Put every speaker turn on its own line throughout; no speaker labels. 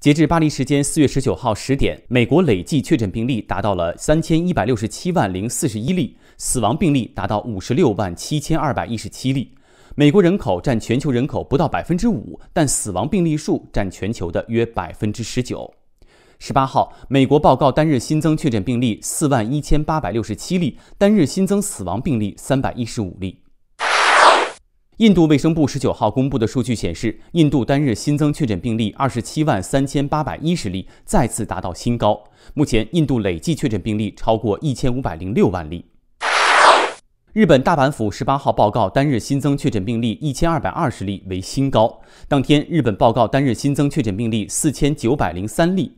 截至巴黎时间四月十九号十点，美国累计确诊病例达到了三千一百六十七万零四十一例，死亡病例达到五十六万七千二百一十七例。美国人口占全球人口不到百分之五，但死亡病例数占全球的约百分之十九。十八号，美国报告单日新增确诊病例四万一千八百六十七例，单日新增死亡病例三百一十五例。印度卫生部十九号公布的数据显示，印度单日新增确诊病例二十七万三千八百一十例，再次达到新高。目前，印度累计确诊病例超过一千五百零六万例。日本大阪府十八号报告单日新增确诊病例一千二百二十例，为新高。当天，日本报告单日新增确诊病例四千九百零三例。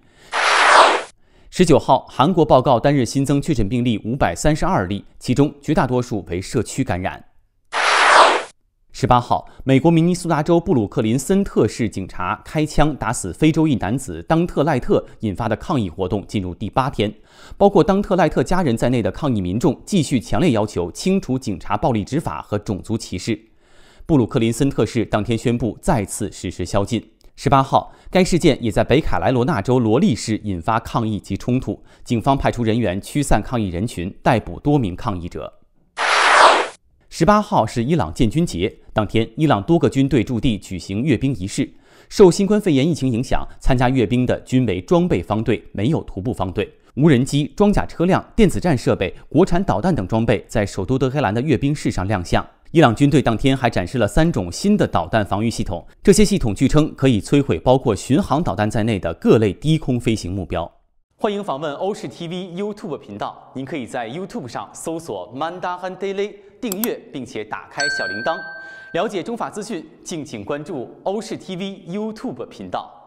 十九号，韩国报告单日新增确诊病例五百三十二例，其中绝大多数为社区感染。十八号，美国明尼苏达州布鲁克林森特市警察开枪打死非洲裔男子当特赖特引发的抗议活动进入第八天，包括当特赖特家人在内的抗议民众继续强烈要求清除警察暴力执法和种族歧视。布鲁克林森特市当天宣布再次实施宵禁。十八号，该事件也在北卡莱罗纳州罗利市引发抗议及冲突，警方派出人员驱散抗议人群，逮捕多名抗议者。十八号是伊朗建军节，当天，伊朗多个军队驻地举行阅兵仪式。受新冠肺炎疫情影响，参加阅兵的均为装备方队，没有徒步方队。无人机、装甲车辆、电子战设备、国产导弹等装备在首都德黑兰的阅兵式上亮相。伊朗军队当天还展示了三种新的导弹防御系统，这些系统据称可以摧毁包括巡航导弹在内的各类低空飞行目标。欢迎访问欧视 TV YouTube 频道。您可以在 YouTube 上搜索 m a n d a h i n Daily”，订阅并且打开小铃铛，了解中法资讯。敬请关注欧视 TV YouTube 频道。